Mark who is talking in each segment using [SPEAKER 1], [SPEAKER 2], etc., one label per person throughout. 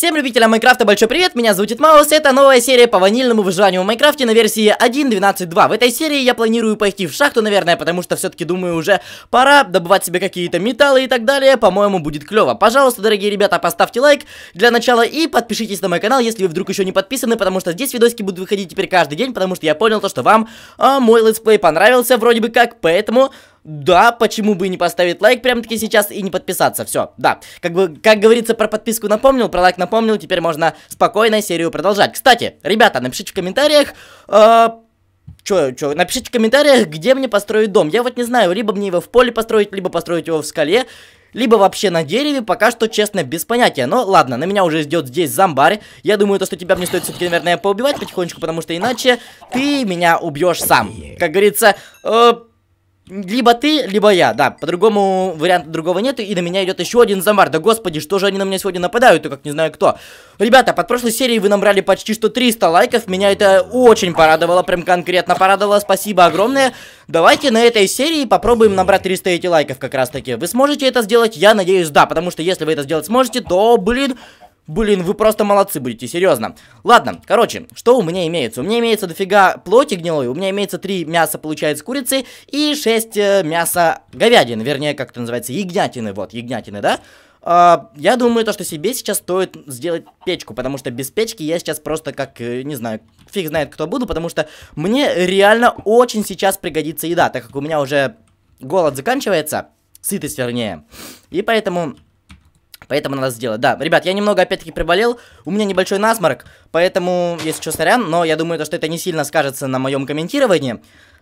[SPEAKER 1] Всем любителям Майнкрафта большой привет, меня зовут Маус, это новая серия по ванильному выживанию в Майнкрафте на версии 1.12.2. В этой серии я планирую пойти в шахту, наверное, потому что все-таки думаю уже пора добывать себе какие-то металлы и так далее, по-моему будет клево. Пожалуйста, дорогие ребята, поставьте лайк для начала и подпишитесь на мой канал, если вы вдруг еще не подписаны, потому что здесь видосики будут выходить теперь каждый день, потому что я понял то, что вам а, мой летсплей понравился вроде бы как, поэтому да, почему бы и не поставить лайк прямо-таки сейчас и не подписаться. Все, да. Как бы, как говорится, про подписку напомнил, про лайк напомнил, теперь можно спокойно серию продолжать. Кстати, ребята, напишите в комментариях, э, Чё, чё, напишите в комментариях, где мне построить дом. Я вот не знаю, либо мне его в поле построить, либо построить его в скале, либо вообще на дереве, пока что, честно, без понятия. Но ладно, на меня уже ждет здесь зомбарь. Я думаю, то, что тебя мне стоит все-таки, наверное, поубивать потихонечку, потому что иначе ты меня убьешь сам. Как говорится, э, либо ты, либо я, да. По-другому варианта другого нету. И на меня идет еще один замар. Да господи, что же они на меня сегодня нападают, то как не знаю кто. Ребята, под прошлой серией вы набрали почти что 300 лайков. Меня это очень порадовало, прям конкретно порадовало. Спасибо огромное. Давайте на этой серии попробуем набрать 300 эти лайков как раз таки. Вы сможете это сделать? Я надеюсь, да. Потому что если вы это сделать сможете, то, блин, Блин, вы просто молодцы будете, серьезно. Ладно, короче, что у меня имеется? У меня имеется дофига плоти гнилой, у меня имеется 3 мяса, получается, курицы и 6 э, мяса говядины, вернее, как это называется, ягнятины, вот, ягнятины, да? Uh, я думаю, то, что себе сейчас стоит сделать печку, потому что без печки я сейчас просто как, э, не знаю, фиг знает кто буду, потому что мне реально очень сейчас пригодится еда, так как у меня уже голод заканчивается, сытость вернее, и поэтому поэтому надо сделать. Да, ребят, я немного опять-таки приболел, у меня небольшой насморк, поэтому, если что, сорян, но я думаю, то, что это не сильно скажется на моем комментировании.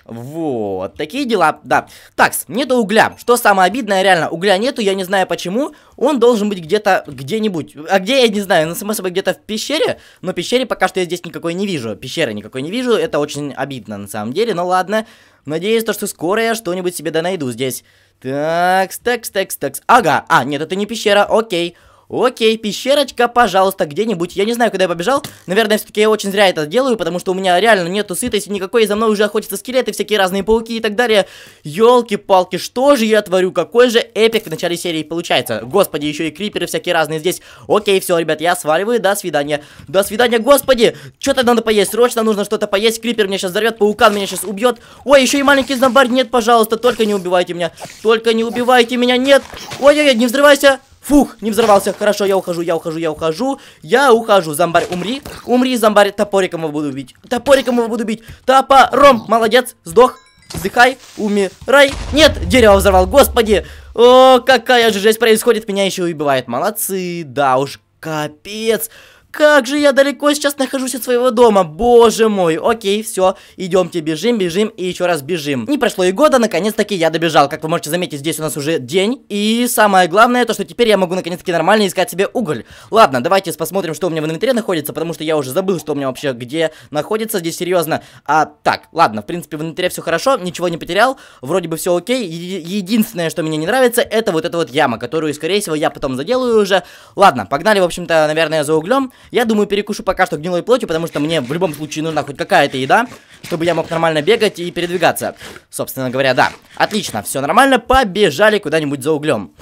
[SPEAKER 1] Вот, такие дела, да. Такс, нету угля. Что самое обидное, реально, угля нету, я не знаю почему. Он должен быть где-то, где-нибудь. А где, я не знаю, На ну, самом собой, где-то в пещере. Но пещере пока что я здесь никакой не вижу. Пещеры никакой не вижу, это очень обидно на самом деле, но ладно. Надеюсь, то, что скоро я что-нибудь себе да найду здесь. Такс, такс, такс, такс. Ага, а, нет, это не пещера, окей. Окей. Окей, пещерочка, пожалуйста, где-нибудь. Я не знаю, куда я побежал. Наверное, все-таки я очень зря это делаю, потому что у меня реально нету сытости никакой. За мной уже охотятся скелеты, всякие разные пауки и так далее. Елки-палки, что же я творю? Какой же эпик в начале серии получается? Господи, еще и криперы всякие разные здесь. Окей, все, ребят, я сваливаю. До свидания. До свидания, господи. Что-то надо поесть. Срочно нужно что-то поесть. Крипер меня сейчас взорвет, паукан меня сейчас убьет. Ой, еще и маленький зомбарь. Нет, пожалуйста, только не убивайте меня. Только не убивайте меня. Нет. Ой-ой-ой, не взрывайся. Фух, не взорвался. Хорошо, я ухожу, я ухожу, я ухожу. Я ухожу. Зомбарь, умри. Умри, зомбарь. Топориком его буду бить. Топориком его буду бить. Топором. Молодец. Сдох. Вздыхай. Умирай. Нет, дерево взорвал. Господи. О, какая же жесть происходит. Меня еще убивает. Молодцы. Да уж, капец. Как же я далеко сейчас нахожусь от своего дома, боже мой. Окей, все, идемте, бежим, бежим и еще раз бежим. Не прошло и года, наконец-таки я добежал. Как вы можете заметить, здесь у нас уже день. И самое главное, то что теперь я могу наконец-таки нормально искать себе уголь. Ладно, давайте посмотрим, что у меня в инвентаре находится, потому что я уже забыл, что у меня вообще где находится здесь серьезно. А так, ладно, в принципе в инвентаре все хорошо, ничего не потерял, вроде бы все окей. Е единственное, что мне не нравится, это вот эта вот яма, которую, скорее всего, я потом заделаю уже. Ладно, погнали, в общем-то, наверное, за углем. Я думаю, перекушу пока что гнилой плотью, потому что мне в любом случае нужна хоть какая-то еда, чтобы я мог нормально бегать и передвигаться. Собственно говоря, да. Отлично, все нормально, побежали куда-нибудь за углем.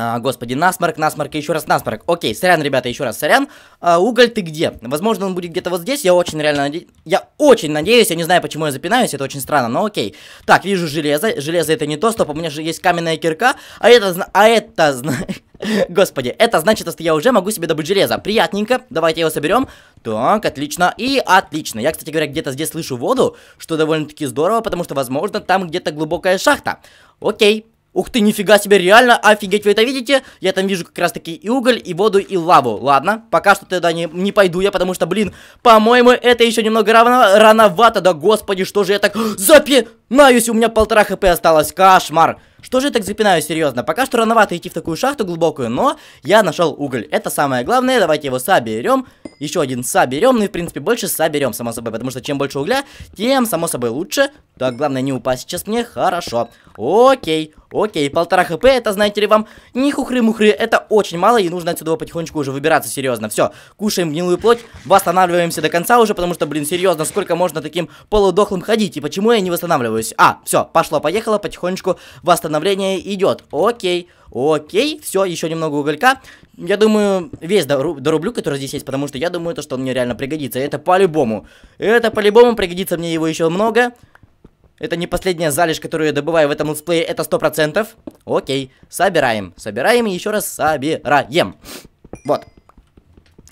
[SPEAKER 1] А, господи, насморк, насморк и еще раз насморк. Окей, сорян, ребята, еще раз сорян. А, уголь ты где? Возможно, он будет где-то вот здесь. Я очень реально надеюсь. Я очень надеюсь. Я не знаю, почему я запинаюсь. Это очень странно, но окей. Так, вижу железо. Железо это не то. Стоп, у меня же есть каменная кирка. А это... А это... Господи, это значит, что я уже могу себе добыть железо. Приятненько. Давайте его соберем. Так, отлично. И отлично. Я, кстати говоря, где-то здесь слышу воду, что довольно-таки здорово, потому что, возможно, там где-то глубокая шахта. Окей. Ух ты, нифига себе, реально, офигеть, вы это видите? Я там вижу как раз таки и уголь, и воду, и лаву. Ладно, пока что туда не, не пойду я, потому что, блин, по-моему, это еще немного рано, рановато. Да господи, что же я так запинаюсь, у меня полтора хп осталось, кошмар. Что же я так запинаю, серьезно? Пока что рановато идти в такую шахту глубокую, но я нашел уголь. Это самое главное, давайте его соберем. Еще один соберем, ну и в принципе больше соберем, само собой, потому что чем больше угля, тем само собой лучше. Так, главное не упасть сейчас мне, хорошо. Окей, Окей, полтора хп, это, знаете ли, вам не хухры-мухры, это очень мало, и нужно отсюда потихонечку уже выбираться, серьезно. Все, кушаем гнилую плоть, восстанавливаемся до конца уже, потому что, блин, серьезно, сколько можно таким полудохлым ходить, и почему я не восстанавливаюсь? А, все, пошло-поехало, потихонечку восстановление идет. Окей. Окей, все, еще немного уголька. Я думаю, весь дорублю, который здесь есть, потому что я думаю, то, что он мне реально пригодится. Это по-любому. Это по-любому пригодится мне его еще много. Это не последняя залежь, которую я добываю в этом летсплее, это сто процентов. Окей, собираем, собираем и еще раз собираем. Вот.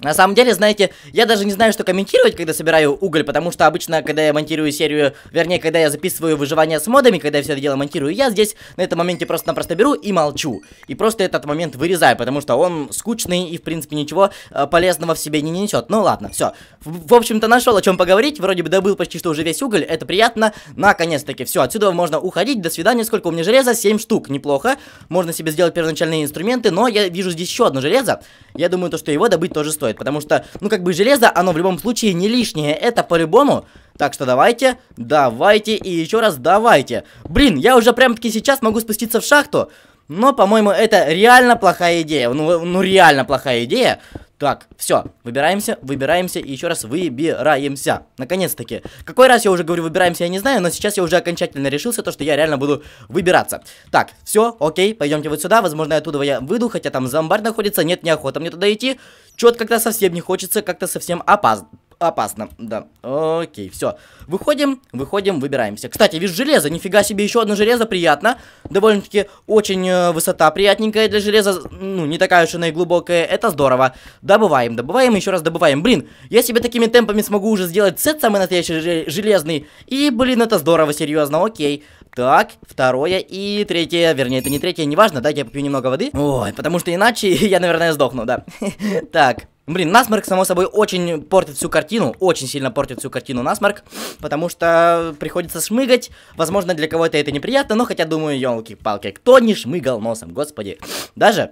[SPEAKER 1] На самом деле, знаете, я даже не знаю, что комментировать, когда собираю уголь, потому что обычно, когда я монтирую серию, вернее, когда я записываю выживание с модами, когда я все это дело монтирую, я здесь на этом моменте просто-напросто беру и молчу. И просто этот момент вырезаю, потому что он скучный и, в принципе, ничего э, полезного в себе не несет. Ну ладно, все. В, в общем-то, нашел о чем поговорить, вроде бы добыл почти что уже весь уголь, это приятно. Наконец-таки, все, отсюда можно уходить, до свидания, сколько у меня железа? 7 штук, неплохо. Можно себе сделать первоначальные инструменты, но я вижу здесь еще одно железо. Я думаю, то, что его добыть тоже стоит стоит, потому что, ну, как бы железо, оно в любом случае не лишнее, это по-любому. Так что давайте, давайте и еще раз давайте. Блин, я уже прям-таки сейчас могу спуститься в шахту, но, по-моему, это реально плохая идея, ну, ну реально плохая идея. Так, все, выбираемся, выбираемся и еще раз выбираемся. Наконец-таки. Какой раз я уже говорю выбираемся, я не знаю, но сейчас я уже окончательно решился, то что я реально буду выбираться. Так, все, окей, пойдемте вот сюда. Возможно, оттуда я выйду, хотя там зомбарь находится. Нет, неохота мне туда идти. Чет как-то совсем не хочется, как-то совсем опасно опасно, да. Окей, все. Выходим, выходим, выбираемся. Кстати, вижу железо, нифига себе, еще одно железо, приятно. Довольно-таки очень э, высота приятненькая для железа, ну, не такая уж она и глубокая, это здорово. Добываем, добываем, еще раз добываем. Блин, я себе такими темпами смогу уже сделать сет самый настоящий железный. И, блин, это здорово, серьезно, окей. Так, второе и третье, вернее, это не третье, неважно, дайте я попью немного воды. Ой, потому что иначе я, наверное, сдохну, да. Так, Блин, насморк, само собой, очень портит всю картину, очень сильно портит всю картину насморк, потому что приходится шмыгать, возможно, для кого-то это неприятно, но хотя, думаю, елки-палки, кто не шмыгал носом, господи. Даже...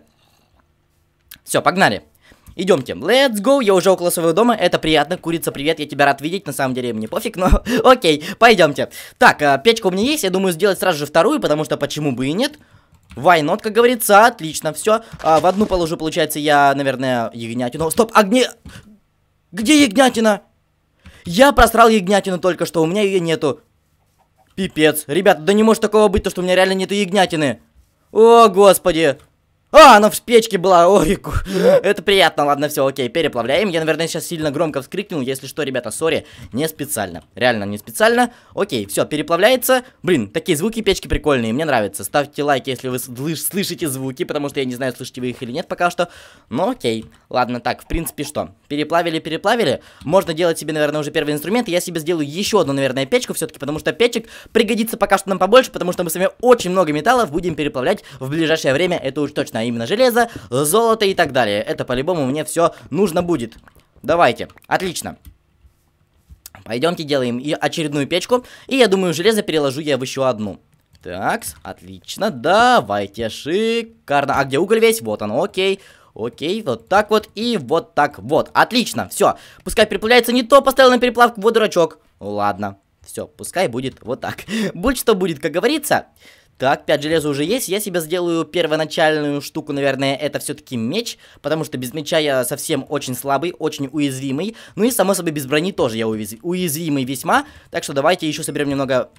[SPEAKER 1] Все, погнали. Идемте. Let's go. Я уже около своего дома. Это приятно. Курица, привет. Я тебя рад видеть. На самом деле мне пофиг, но окей, пойдемте. Так, э, печка у меня есть. Я думаю сделать сразу же вторую, потому что почему бы и нет. Вайнот, как говорится, отлично, все. А, в одну положу, получается, я, наверное, ягнятину. Стоп, а где... Где ягнятина? Я просрал ягнятину только что, у меня ее нету. Пипец. Ребята, да не может такого быть, то что у меня реально нету ягнятины. О, господи. А, она в печке была, ой, это приятно, ладно, все, окей, переплавляем. Я, наверное, сейчас сильно громко вскрикнул, если что, ребята, сори, не специально, реально не специально. Окей, все, переплавляется. Блин, такие звуки печки прикольные, мне нравятся. Ставьте лайк, если вы слыш слышите звуки, потому что я не знаю, слышите вы их или нет пока что. Но ну, окей, ладно, так, в принципе, что, переплавили, переплавили. Можно делать себе, наверное, уже первый инструмент, я себе сделаю еще одну, наверное, печку все-таки, потому что печек пригодится пока что нам побольше, потому что мы с вами очень много металлов будем переплавлять в ближайшее время, это уж точно именно железо, золото и так далее. Это по-любому мне все нужно будет. Давайте, отлично. Пойдемте делаем и очередную печку, и я думаю, железо переложу я в еще одну. Так, отлично, давайте, шикарно. А где уголь весь? Вот он, окей. Окей, вот так вот и вот так вот. Отлично, все. Пускай переплавляется не то, поставил на переплавку, вот дурачок. Ладно, все, пускай будет вот так. Будь что будет, как говорится. Так, 5 железа уже есть. Я себе сделаю первоначальную штуку, наверное, это все-таки меч. Потому что без меча я совсем очень слабый, очень уязвимый. Ну и, само собой, без брони тоже я уязвимый весьма. Так что давайте еще соберем немного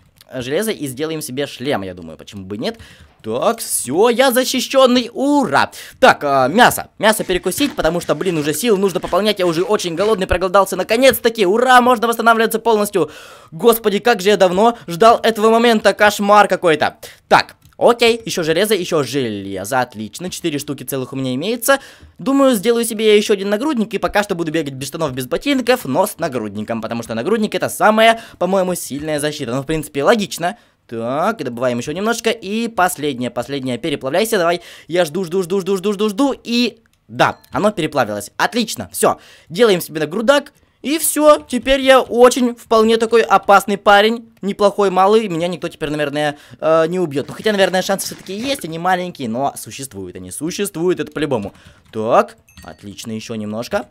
[SPEAKER 1] железо и сделаем себе шлем, я думаю, почему бы нет. Так, все, я защищенный, ура! Так, э, мясо, мясо перекусить, потому что, блин, уже сил нужно пополнять, я уже очень голодный, проголодался, наконец-таки, ура, можно восстанавливаться полностью. Господи, как же я давно ждал этого момента, кошмар какой-то. Так, Окей, еще железо, еще железо, отлично, 4 штуки целых у меня имеется. Думаю, сделаю себе еще один нагрудник, и пока что буду бегать без штанов, без ботинков, но с нагрудником, потому что нагрудник это самая, по-моему, сильная защита. Ну, в принципе, логично. Так, добываем еще немножко, и последнее, последнее, переплавляйся, давай, я жду, жду, жду, жду, жду, жду, жду, и... Да, оно переплавилось. Отлично, все. Делаем себе нагрудак, и все, теперь я очень вполне такой опасный парень, неплохой малый, меня никто теперь, наверное, э, не убьет. Ну, хотя, наверное, шансы все-таки есть, они маленькие, но существуют, они существуют, это по-любому. Так, отлично, еще немножко.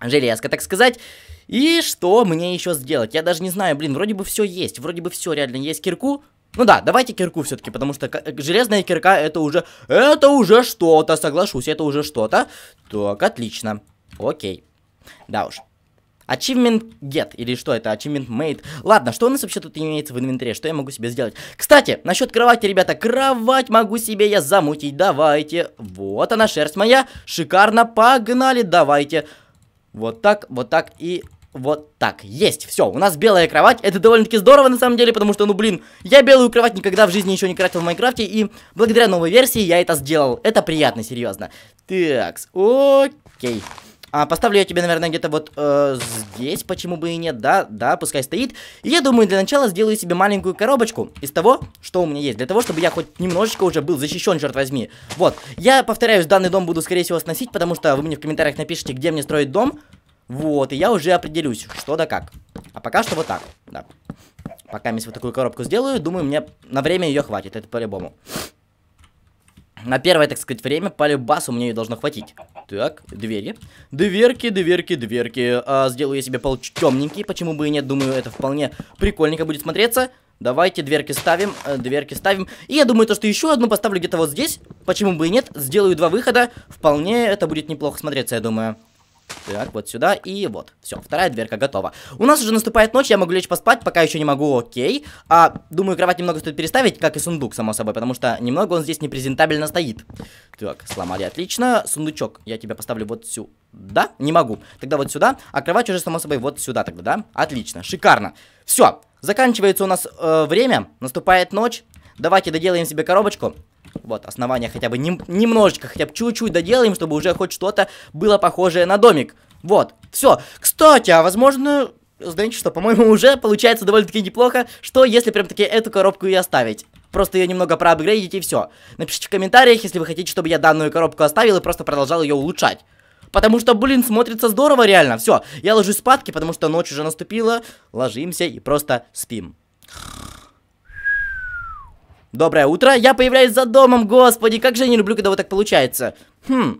[SPEAKER 1] Железка, так сказать. И что мне еще сделать? Я даже не знаю, блин, вроде бы все есть, вроде бы все реально есть кирку. Ну да, давайте кирку все-таки, потому что э, железная кирка это уже... Это уже что-то, соглашусь, это уже что-то. Так, отлично. Окей. Да уж. Achievement get, или что это, achievement made. Ладно, что у нас вообще тут имеется в инвентаре, что я могу себе сделать? Кстати, насчет кровати, ребята, кровать могу себе я замутить, давайте. Вот она, шерсть моя, шикарно, погнали, давайте. Вот так, вот так и вот так, есть, все, у нас белая кровать, это довольно-таки здорово на самом деле, потому что, ну блин, я белую кровать никогда в жизни еще не крафтил в Майнкрафте, и благодаря новой версии я это сделал, это приятно, серьезно. Так, окей. А, поставлю я тебе, наверное, где-то вот э, здесь, почему бы и нет, да, да, пускай стоит. И я думаю, для начала сделаю себе маленькую коробочку из того, что у меня есть, для того, чтобы я хоть немножечко уже был защищен, черт возьми. Вот, я повторяюсь, данный дом буду, скорее всего, сносить, потому что вы мне в комментариях напишите, где мне строить дом. Вот, и я уже определюсь, что да как. А пока что вот так, да. Пока я вот такую коробку сделаю, думаю, мне на время ее хватит, это по-любому на первое, так сказать, время по любасу мне ее должно хватить. Так, двери. Дверки, дверки, дверки. А, сделаю я себе получ темненький, почему бы и нет, думаю, это вполне прикольненько будет смотреться. Давайте дверки ставим, э, дверки ставим. И я думаю, то, что еще одну поставлю где-то вот здесь. Почему бы и нет, сделаю два выхода. Вполне это будет неплохо смотреться, я думаю. Так, вот сюда и вот. Все, вторая дверка готова. У нас уже наступает ночь, я могу лечь поспать, пока еще не могу, окей. А, думаю, кровать немного стоит переставить, как и сундук, само собой, потому что немного он здесь непрезентабельно стоит. Так, сломали, отлично. Сундучок я тебя поставлю вот сюда. Не могу. Тогда вот сюда, а кровать уже, само собой, вот сюда тогда, да? Отлично, шикарно. Все, заканчивается у нас э, время, наступает ночь. Давайте доделаем себе коробочку вот, основание хотя бы нем немножечко, хотя бы чуть-чуть доделаем, чтобы уже хоть что-то было похожее на домик. Вот, все. Кстати, а возможно, знаете что, по-моему, уже получается довольно-таки неплохо, что если прям-таки эту коробку и оставить. Просто ее немного проапгрейдите и все. Напишите в комментариях, если вы хотите, чтобы я данную коробку оставил и просто продолжал ее улучшать. Потому что, блин, смотрится здорово реально. Все, я ложусь спадки, потому что ночь уже наступила. Ложимся и просто спим. Доброе утро, я появляюсь за домом, господи, как же я не люблю, когда вот так получается. Хм,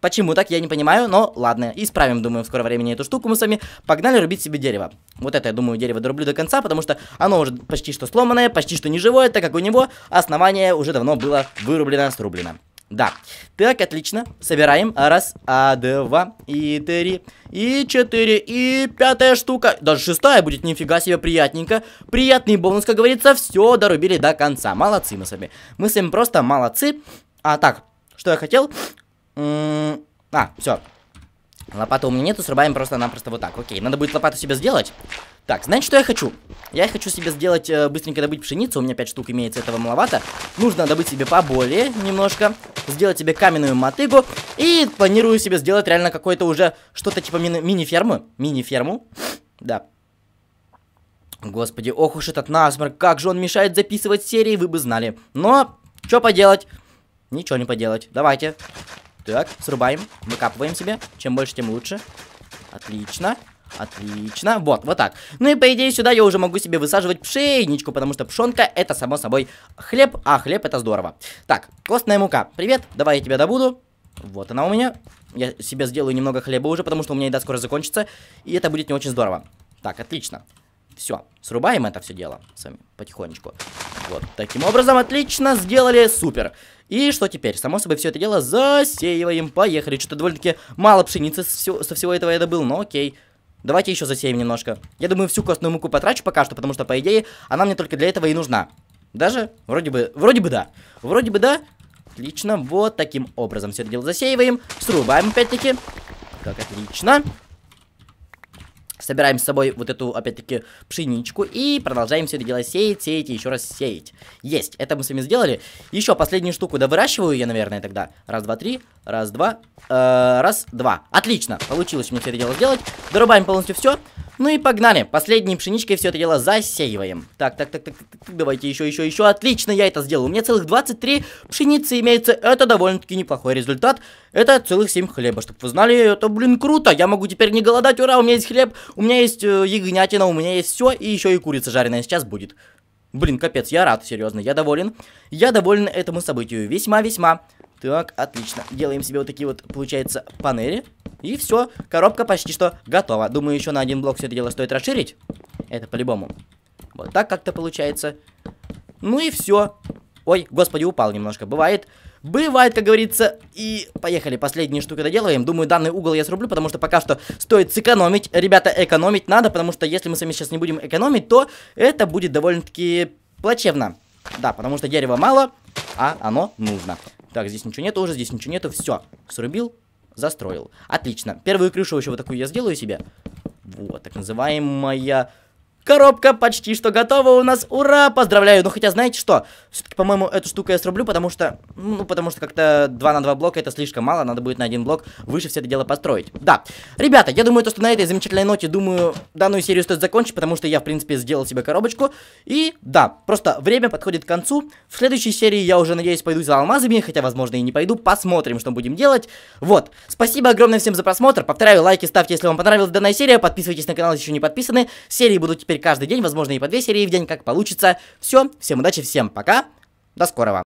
[SPEAKER 1] Почему так, я не понимаю, но ладно, исправим, думаю, в скором времени эту штуку мы с вами. Погнали рубить себе дерево. Вот это, я думаю, дерево дорублю до конца, потому что оно уже почти что сломанное, почти что неживое, так как у него основание уже давно было вырублено, срублено. Да. Так, отлично. Собираем. Раз, а, два, и три, и четыре, и пятая штука. Даже шестая будет, нифига себе, приятненько. Приятный бонус, как говорится, все дорубили до конца. Молодцы мы с вами. Мы с вами просто молодцы. А, так, что я хотел? М а, все. Лопаты у меня нету, срубаем просто-напросто вот так. Окей, надо будет лопату себе сделать. Так, знаете, что я хочу? Я хочу себе сделать, э, быстренько добыть пшеницу, у меня 5 штук имеется, этого маловато. Нужно добыть себе поболее немножко, сделать себе каменную мотыгу, и планирую себе сделать реально какое-то уже что-то типа ми мини-фермы. Мини-ферму, да. Господи, ох уж этот насморк, как же он мешает записывать серии, вы бы знали. Но, что поделать? Ничего не поделать, давайте. Так, срубаем, выкапываем себе, чем больше, тем лучше. Отлично. Отлично, вот, вот так. Ну и по идее сюда я уже могу себе высаживать пшеничку, потому что пшенка это само собой хлеб, а хлеб это здорово. Так, костная мука, привет, давай я тебя добуду. Вот она у меня. Я себе сделаю немного хлеба уже, потому что у меня еда скоро закончится, и это будет не очень здорово. Так, отлично. Все, срубаем это все дело с вами потихонечку. Вот, таким образом, отлично, сделали, супер. И что теперь? Само собой, все это дело засеиваем, поехали. Что-то довольно-таки мало пшеницы со всего этого я добыл, но окей. Давайте еще засеем немножко. Я думаю, всю костную муку потрачу пока что, потому что, по идее, она мне только для этого и нужна. Даже? Вроде бы, вроде бы да. Вроде бы да. Отлично, вот таким образом все это дело засеиваем. Срубаем опять-таки. Так, отлично собираем с собой вот эту, опять-таки, пшеничку и продолжаем все это дело сеять, сеять и еще раз сеять. Есть, это мы с вами сделали. Еще последнюю штуку довыращиваю я, наверное, тогда. Раз, два, три, раз, два, э, раз, два. Отлично, получилось мне все это дело сделать. Дорубаем полностью все. Ну и погнали, последней пшеничкой все это дело засеиваем. Так, так, так, так, так, так, давайте еще, еще, еще. Отлично, я это сделал. У меня целых 23 пшеницы имеется. Это довольно-таки неплохой результат. Это целых 7 хлеба, чтобы вы знали, это, блин, круто. Я могу теперь не голодать, ура, у меня есть хлеб. У меня есть э, ягнятина, у меня есть все, и еще и курица жареная сейчас будет. Блин, капец, я рад, серьезно, я доволен. Я доволен этому событию, весьма-весьма. Так, отлично. Делаем себе вот такие вот, получается, панели. И все, коробка почти что готова. Думаю, еще на один блок все это дело стоит расширить. Это по-любому. Вот так как-то получается. Ну и все. Ой, господи, упал немножко. Бывает. Бывает, как говорится. И поехали, последнюю штуку доделаем. Думаю, данный угол я срублю, потому что пока что стоит сэкономить. Ребята, экономить надо, потому что если мы с вами сейчас не будем экономить, то это будет довольно-таки плачевно. Да, потому что дерева мало, а оно нужно. Так, здесь ничего нету уже, здесь ничего нету. Все, срубил, застроил. Отлично. Первую крышу еще вот такую я сделаю себе. Вот, так называемая Коробка почти что готова у нас. Ура! Поздравляю! Ну хотя, знаете что? Все-таки, по-моему, эту штуку я срублю, потому что. Ну, потому что как-то 2 на 2 блока это слишком мало. Надо будет на один блок выше все это дело построить. Да. Ребята, я думаю, то, что на этой замечательной ноте, думаю, данную серию стоит закончить, потому что я, в принципе, сделал себе коробочку. И да, просто время подходит к концу. В следующей серии я уже, надеюсь, пойду за алмазами, хотя, возможно, и не пойду. Посмотрим, что будем делать. Вот. Спасибо огромное всем за просмотр. Повторяю, лайки ставьте, если вам понравилась данная серия. Подписывайтесь на канал, если еще не подписаны. Серии будут теперь теперь каждый день, возможно, и по две серии в день, как получится. Все, всем удачи, всем пока, до скорого.